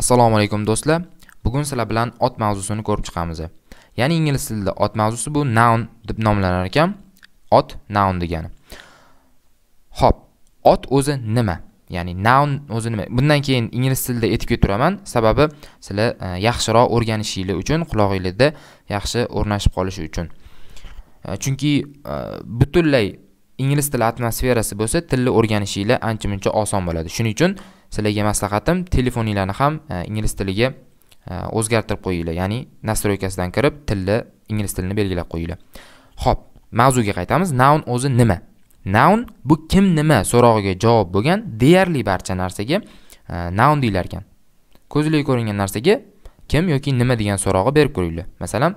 assalomu alaykum do'stlar bugun sizlar bilan ot mavzusini ko'rib chiqamiz ya'ni ingliz tilida ot mavzusi bu noun deb nomlanar ekan ot noun degani ho'p ot o'zi nima ya'ni noun o'zi nima bundan keyin ingliz tilida aytib ketiraman sababi sizlar e, yaxshiroq o'rganishingiz uchun qulog'ingizda yaxshi o'rnashib qolishi uchun e, chunki e, butunlay ingliz tili atmosferasi bo'lsa tilni o'rganishinglar ancha muncha oson bo'ladi shuning uchun sizlarga maslahatim telefoninglarni ham e, ingliz tiliga e, o'zgartirib qo'yinglar ya'ni nastroykasidan kirib tilni ingliz tilini belgilab qo'yinglar ho'p mavzuga qaytamiz noun o'zi nima noun bu kim nima so'rog'iga javob bo'lgan deyarli barcha narsaga e, noun deyilar ekan ko'zli ko'ringan narsaga kim yoki nima degan so'rog'i berib ko'ringlar masalan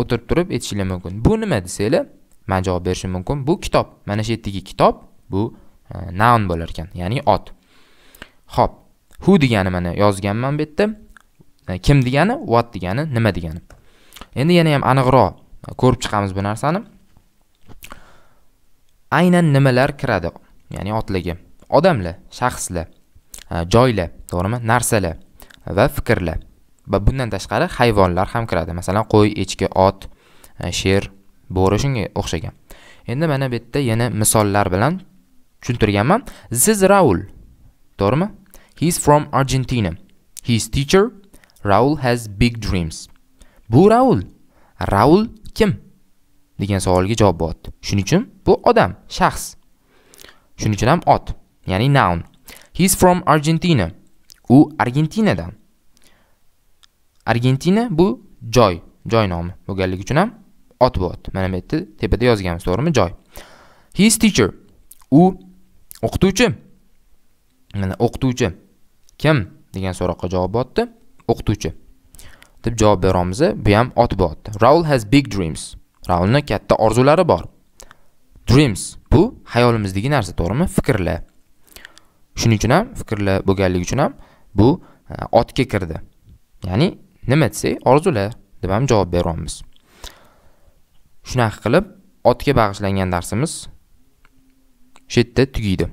o'tirib turib aytishinglar mumkin bu nima desanglar man javob berishim mumkin bu kitob mana shu yerdagi kitob bu e, noun bo'lar ekan ya'ni ot ho'p who degani mana yozganman bu yerda e, kim degani what degani nima degani endi yana ham aniqroq e, ko'rib chiqamiz bu narsani aynan nimalar kiradi ya'ni otlarga odamlar shaxslar joylar to'g'rimi narsalar va fikrlar va bundan tashqari hayvonlar ham kiradi masalan qo'y echki ot sher bo'ri shunga o'xshagan endi mana bu yerda yana misollar bilan tushuntirganman this is raul to'g'rimi he is from argentina his teacher raul has big dreams bu raul raul kim degan savolga javob bo'lyapti shuning uchun bu odam shaxs shuning uchun ham ot ya'ni noun he is from argentina u argentinadan argentina bu joy joy nomi bo'lganligi uchun ham ot bo'lyapti mana bu yerda tepada yozganmiz to'g'rimi joy his teacher u o'qituvchi mana o'qituvchi kim degan so'roqqa javob bo'lyapti o'qituvchi deb javob beramiz bu ham ot raul has big dreams raulni katta orzulari bor dreams bu xayolimizdagi narsa to'g'rimi fikrlar shuning uchun ham fikrlar bo'lganligi uchun ham bu e, otga kirdi ya'ni nima desak orzular deb ham javob beryapmiz shunaqa qilib otga bag'ishlangan darsimiz shu yerda tugaydi